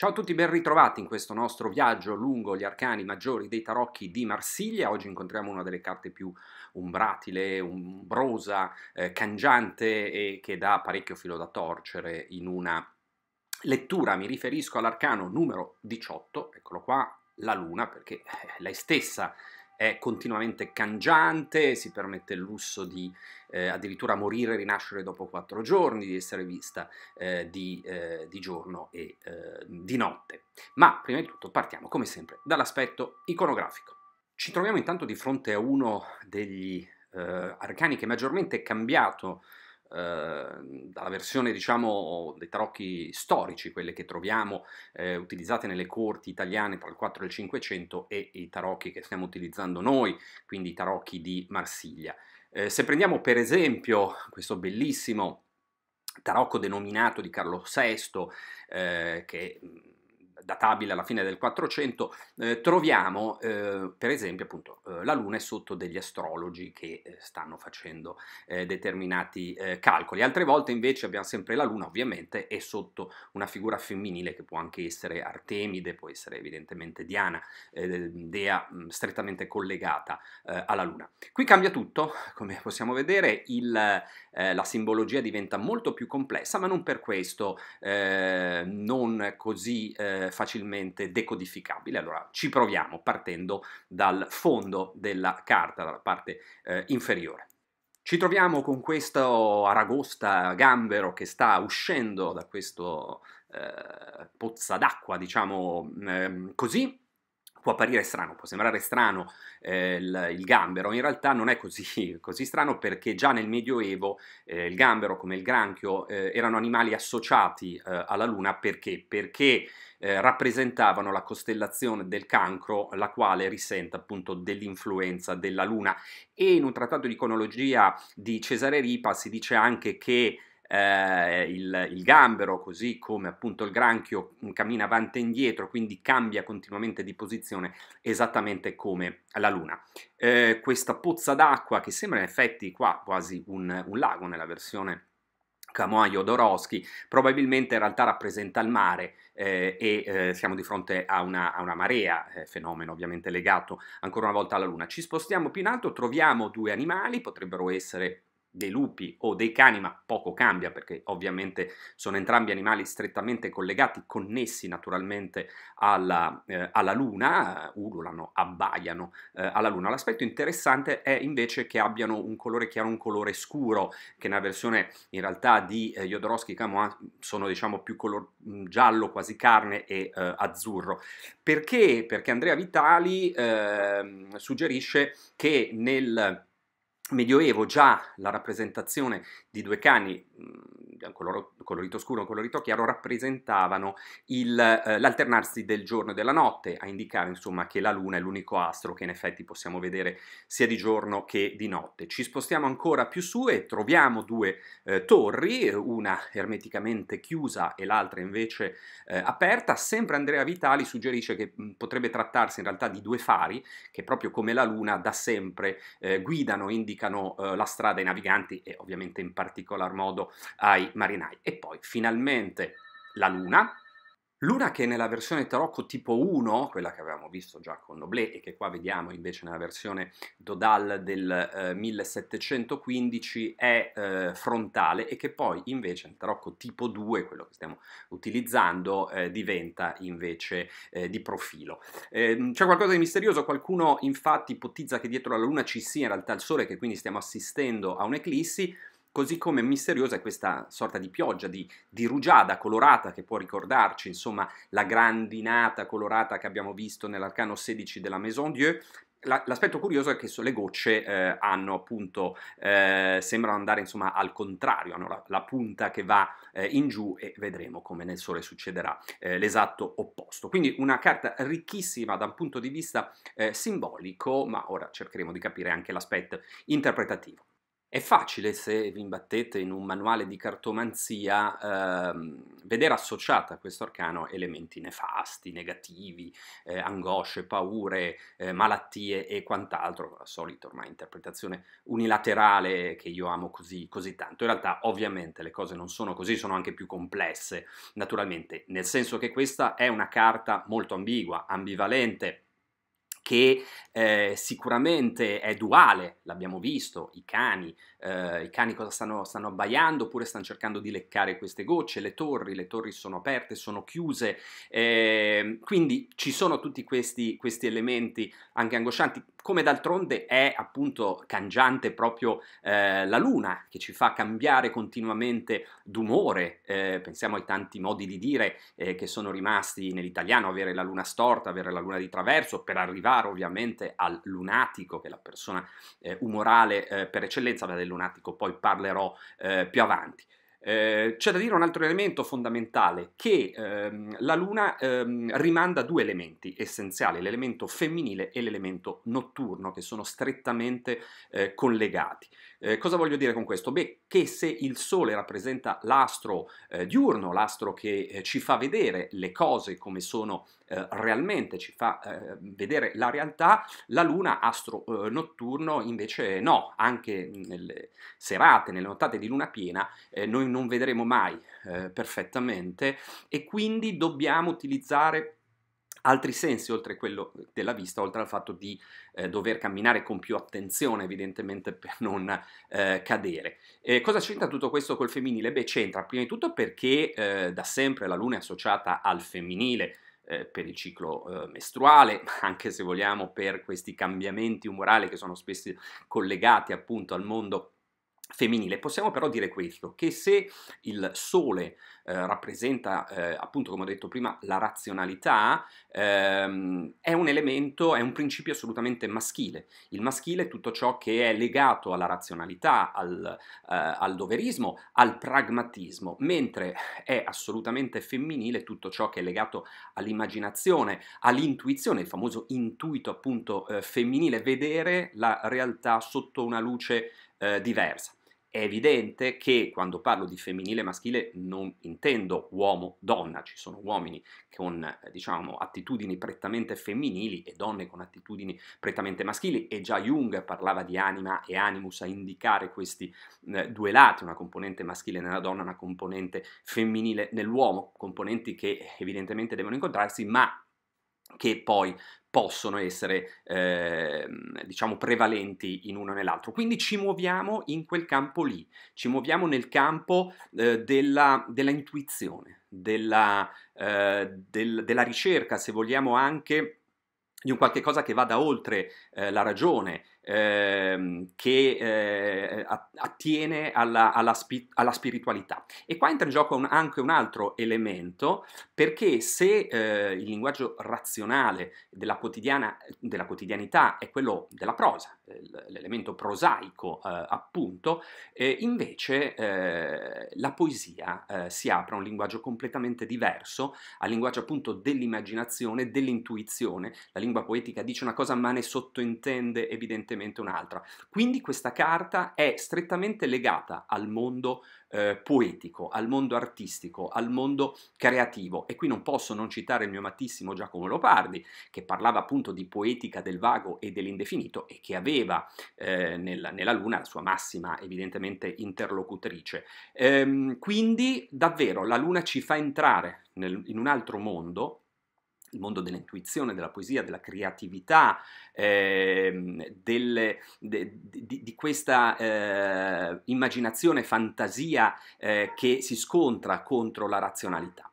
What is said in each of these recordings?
Ciao a tutti, ben ritrovati in questo nostro viaggio lungo gli arcani maggiori dei tarocchi di Marsiglia. Oggi incontriamo una delle carte più umbratile, umbrosa, eh, cangiante e che dà parecchio filo da torcere in una lettura. Mi riferisco all'arcano numero 18, eccolo qua, la luna, perché eh, lei stessa è continuamente cangiante, si permette il lusso di eh, addirittura morire e rinascere dopo quattro giorni, di essere vista eh, di, eh, di, giorno e eh, di notte. Ma prima di tutto partiamo, come sempre, dall'aspetto iconografico. Ci troviamo intanto di fronte a uno degli eh, arcani che maggiormente è cambiato Ehm, dalla versione diciamo dei tarocchi storici, quelle che troviamo eh, utilizzate nelle corti italiane tra il 4 e il 500 e i tarocchi che stiamo utilizzando noi, quindi i tarocchi di Marsiglia. Eh, se prendiamo per esempio questo bellissimo tarocco denominato di Carlo VI, eh, che databile alla fine del 400, eh, troviamo eh, per esempio appunto eh, la Luna è sotto degli astrologi che eh, stanno facendo eh, determinati eh, calcoli. Altre volte invece abbiamo sempre la Luna ovviamente è sotto una figura femminile che può anche essere Artemide, può essere evidentemente Diana, dea mh, mm, strettamente collegata alla Luna. Qui cambia tutto, come possiamo vedere il, la simbologia diventa molto più complessa ma non per questo non così facilmente decodificabile. Allora ci proviamo partendo dal fondo della carta, dalla parte eh, inferiore. Ci troviamo con questo aragosta gambero che sta uscendo da questo eh, pozza d'acqua, diciamo eh, così, Può apparire strano, può sembrare strano eh, il, il, gambero, in realtà non è così, così strano perché già nel Medioevo eh, il gambero come il granchio eh, erano animali associati eh, alla Luna perché? Perché eh, rappresentavano la costellazione del cancro, la quale risente appunto dell'influenza della Luna. E in un trattato di iconologia di Cesare Ripa si dice anche che eh, il, il, gambero, così come appunto il granchio mm, cammina avanti e indietro, quindi cambia continuamente di posizione esattamente come la Luna. Eh, questa pozza d'acqua che sembra in effetti qua quasi un, un lago nella versione Kamoai Odorowski, probabilmente in realtà rappresenta il mare eh, e eh, siamo di fronte a una, a una marea, eh, fenomeno ovviamente legato ancora una volta alla Luna. Ci spostiamo più in alto, troviamo due animali, potrebbero essere dei lupi o dei cani, ma poco cambia perché ovviamente sono entrambi animali strettamente collegati, connessi naturalmente alla, eh, alla luna, eh, ululano, abbaiano eh, alla luna. L'aspetto interessante è invece che abbiano un colore chiaro, un colore scuro, che nella versione in realtà di eh, Jodorowsky Camoin sono diciamo più color mm, giallo, quasi carne e eh, azzurro. Perché? Perché Andrea Vitali ehm, suggerisce che nel Medioevo già la rappresentazione di due cani un colorito scuro e un colorito chiaro rappresentavano il, eh, l'alternarsi del giorno e della notte, a indicare insomma che la Luna è l'unico astro che in effetti possiamo vedere sia di giorno che di notte. Ci spostiamo ancora più su e troviamo due eh, torri, una ermeticamente chiusa e l'altra invece eh, aperta. Sempre Andrea Vitali suggerisce che mh, mm, potrebbe trattarsi in realtà di due fari che proprio come la Luna da sempre eh, guidano e indicano eh, la strada ai naviganti e ovviamente in particolar modo ai marinai, E poi finalmente la luna, Luna che nella versione tarocco tipo 1, quella che avevamo visto già con Noblet e che qua vediamo invece nella versione Dodal del eh, 1715, è eh, frontale e che poi invece nel tarocco tipo 2, quello che stiamo utilizzando, eh, diventa invece eh, di profilo. Ehm, c'è qualcosa di misterioso, qualcuno infatti ipotizza che dietro la Luna ci sia in realtà il Sole che quindi stiamo assistendo a un'eclissi, Così come misteriosa è questa sorta di pioggia, di, di, rugiada colorata che può ricordarci, insomma, la grandinata colorata che abbiamo visto nell'arcano 16 della Maison Dieu. La, l'aspetto curioso è che le gocce eh, hanno appunto, eh, sembrano andare insomma al contrario, hanno la, la punta che va eh, in giù e vedremo come nel sole succederà eh, l'esatto opposto. Quindi una carta ricchissima da un punto di vista eh, simbolico, ma ora cercheremo di capire anche l'aspetto interpretativo. È facile, se vi imbattete in un manuale di cartomanzia, ehm, vedere associata a questo arcano elementi nefasti, negativi, eh, angosce, paure, eh, malattie e quant'altro, la solita ormai interpretazione unilaterale che io amo così, così tanto. In realtà ovviamente le cose non sono così, sono anche più complesse, naturalmente, nel senso che questa è una carta molto ambigua, ambivalente, che eh, sicuramente è duale, l'abbiamo visto, i cani, eh, i cani cosa stanno, stanno abbaiando oppure stanno cercando di leccare queste gocce, le torri, le torri sono aperte, sono chiuse, eh, quindi ci sono tutti questi, questi elementi anche angoscianti, come d'altronde è appunto cangiante proprio eh, la luna che ci fa cambiare continuamente d'umore, eh, pensiamo ai tanti modi di dire eh, che sono rimasti nell'italiano, avere la luna storta, avere la luna di traverso, per arrivare derivare ovviamente al lunatico, che è la persona eh, umorale eh, per eccellenza, ma del lunatico poi parlerò eh, più avanti. Eh, c'è da dire un altro elemento fondamentale, che ehm, la Luna ehm, rimanda due elementi essenziali, l'elemento femminile e l'elemento notturno, che sono strettamente eh, collegati. Eh, cosa voglio dire con questo? Beh, che se il Sole rappresenta l'astro eh, diurno, l'astro che eh, ci fa vedere le cose come sono eh, realmente, ci fa eh, vedere la realtà, la Luna, astro eh, notturno, invece no, anche nelle serate, nelle nottate di luna piena, noi non vedremo mai perfettamente e quindi dobbiamo utilizzare altri sensi oltre quello della vista, oltre al fatto di eh, dover camminare con più attenzione evidentemente per non eh, cadere. Eh, cosa c'entra tutto questo col femminile? Beh c'entra prima di tutto perché eh, da sempre la luna è associata al femminile, eh, per il ciclo eh, mestruale, anche se vogliamo per questi cambiamenti umorali che sono spesso collegati appunto al mondo femminile. Possiamo però dire questo, che se il sole eh, rappresenta, eh, appunto come ho detto prima, la razionalità, ehm, è un elemento, è un principio assolutamente maschile. Il maschile è tutto ciò che è legato alla razionalità, al, eh, al doverismo, al pragmatismo, mentre è assolutamente femminile tutto ciò che è legato all'immaginazione, all'intuizione, il famoso intuito appunto eh, femminile, vedere la realtà sotto una luce eh, diversa. È evidente che quando parlo di femminile e maschile non intendo uomo-donna, ci sono uomini con eh, diciamo, attitudini prettamente femminili e donne con attitudini prettamente maschili e già Jung parlava di anima e animus a indicare questi eh, due lati, una componente maschile nella donna, una componente femminile nell'uomo, componenti che evidentemente devono incontrarsi, ma che poi possono essere eh, diciamo prevalenti in uno o nell'altro. Quindi ci muoviamo in quel campo lì, ci muoviamo nel campo eh, della, della, intuizione, della, eh, del, della ricerca, se vogliamo anche di un qualche cosa che vada oltre eh, la ragione ehm, che eh, attiene alla, alla, spi- alla, spiritualità. E qua entra in gioco un, anche un altro elemento, perché se eh, il linguaggio razionale della, della, quotidianità è quello della prosa, l'elemento prosaico eh, appunto, invece eh, la poesia eh, si apre a un linguaggio completamente diverso, al linguaggio appunto dell'immaginazione, dell'intuizione. La lingua poetica dice una cosa ma ne sottintende evidentemente evidentemente un'altra. Quindi questa carta è strettamente legata al mondo eh, poetico, al mondo artistico, al mondo creativo e qui non posso non citare il mio amatissimo Giacomo Lopardi che parlava appunto di poetica del vago e dell'indefinito e che aveva eh, nella, nella, Luna la sua massima evidentemente interlocutrice. Ehm, quindi davvero la Luna ci fa entrare nel, in un altro mondo il mondo dell'intuizione, della poesia, della creatività, eh, del, de, di, di, questa eh, immaginazione, fantasia eh, che si scontra contro la razionalità.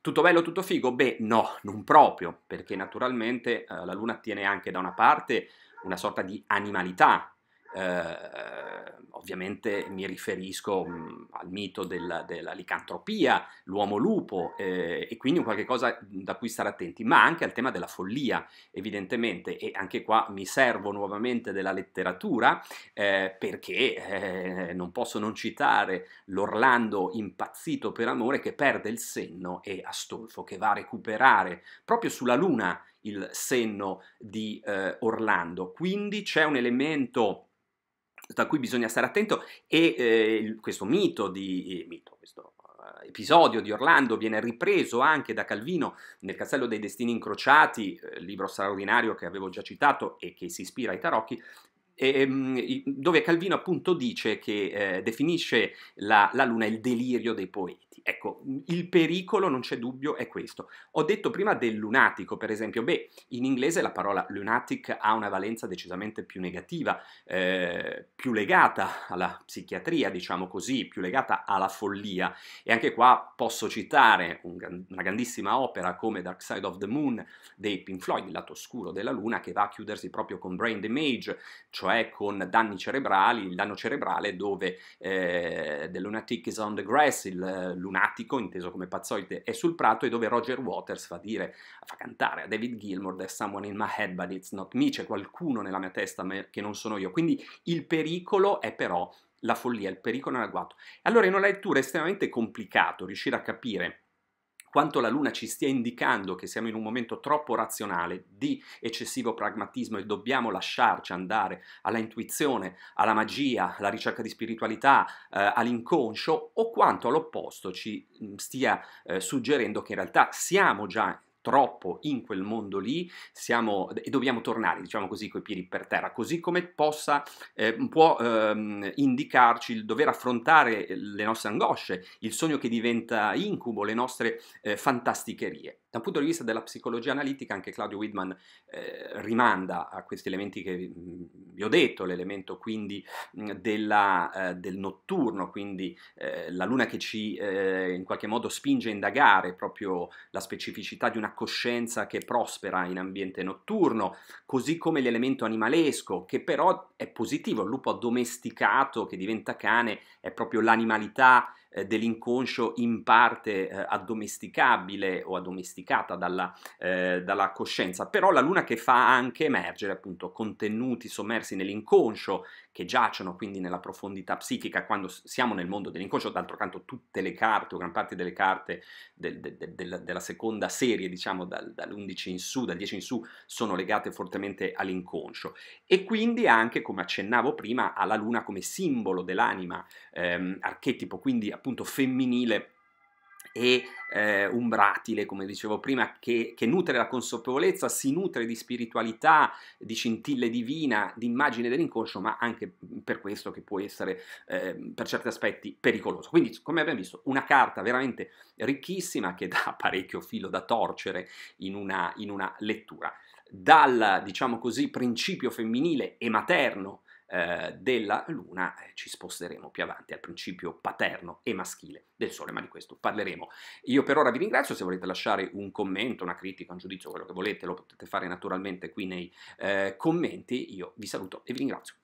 Tutto bello, tutto figo? Beh, no, non proprio, perché naturalmente eh, la Luna tiene anche da una parte una sorta di animalità eh, eh, ovviamente mi riferisco mh, al mito della, della licantropia, l'uomo lupo eh, e quindi un qualche cosa da cui stare attenti, ma anche al tema della follia evidentemente e anche qua mi servo nuovamente della letteratura eh, perché eh, non posso non citare l'Orlando impazzito per amore che perde il senno e Astolfo che va a recuperare proprio sulla luna il senno di eh, Orlando, quindi c'è un elemento a cui bisogna stare attento e eh, questo mito di... Eh, mito, questo eh, episodio di Orlando viene ripreso anche da Calvino nel Castello dei Destini Incrociati, eh, libro straordinario che avevo già citato e che si ispira ai tarocchi, ehm, dove Calvino appunto dice che eh, definisce la, la Luna il delirio dei poeti. Ecco, il pericolo, non c'è dubbio, è questo. Ho detto prima del lunatico, per esempio. Beh, in inglese la parola lunatic ha una valenza decisamente più negativa, eh, più legata alla psichiatria, diciamo così, più legata alla follia. E anche qua posso citare un, una grandissima opera come Dark Side of the Moon dei Pink Floyd, il lato oscuro della luna, che va a chiudersi proprio con Brain Damage, cioè cioè con danni cerebrali, il danno cerebrale dove eh, The Lunatic is on the grass, il lunatico inteso come pazzoide è sul prato e dove Roger Waters fa dire, fa cantare a David Gilmour there's someone in my head but it's not me, c'è qualcuno nella mia testa che non sono io, quindi il pericolo è però la follia, il pericolo è l'agguato. Allora in una lettura è estremamente complicato riuscire a capire quanto la Luna ci stia indicando che siamo in un momento troppo razionale, di eccessivo pragmatismo e dobbiamo lasciarci andare alla intuizione, alla magia, alla ricerca di spiritualità, eh, all'inconscio, o quanto all'opposto ci mm, stia eh, suggerendo che in realtà siamo già troppo in quel mondo lì siamo, e dobbiamo tornare, diciamo così, coi piedi per terra, così come possa, eh, può ehm, indicarci il dover affrontare ehm, le nostre angosce, il sogno che diventa incubo, le nostre eh, fantasticherie. Da un punto di vista della psicologia analitica anche Claudio Widman eh, rimanda a questi elementi che mm, vi ho detto, l'elemento quindi mm, della, eh, del notturno, quindi eh, la luna che ci eh, in qualche modo spinge a indagare proprio la specificità di una coscienza che prospera in ambiente notturno, così come l'elemento animalesco che però è positivo, il lupo addomesticato che diventa cane è proprio l'animalità eh, dell'inconscio in parte eh, addomesticabile o addomesticata dalla, eh, dalla, coscienza, però la luna che fa anche emergere appunto contenuti sommersi nell'inconscio che giacciono quindi nella profondità psichica quando siamo nel mondo dell'inconscio, d'altro canto tutte le carte o gran parte delle carte del, de, de, de, della seconda serie, diciamo dal, dall'11 in su, dal 10 in su, sono legate fortemente all'inconscio e quindi anche, come accennavo prima, alla luna come simbolo dell'anima, ehm, archetipo quindi appunto femminile e eh, umbratile, come dicevo prima, che, che, nutre la consapevolezza, si nutre di spiritualità, di scintille divina, di immagine dell'inconscio, ma anche per questo che può essere eh, per certi aspetti pericoloso. Quindi, come abbiamo visto, una carta veramente ricchissima che dà parecchio filo da torcere in una, in una lettura. Dal, diciamo così, principio femminile e materno eh, della Luna, eh, ci sposteremo più avanti al principio paterno e maschile del Sole, ma di questo parleremo. Io per ora vi ringrazio, se volete lasciare un commento, una critica, un giudizio, quello che volete, lo potete fare naturalmente qui nei eh, commenti. Io vi saluto e vi ringrazio.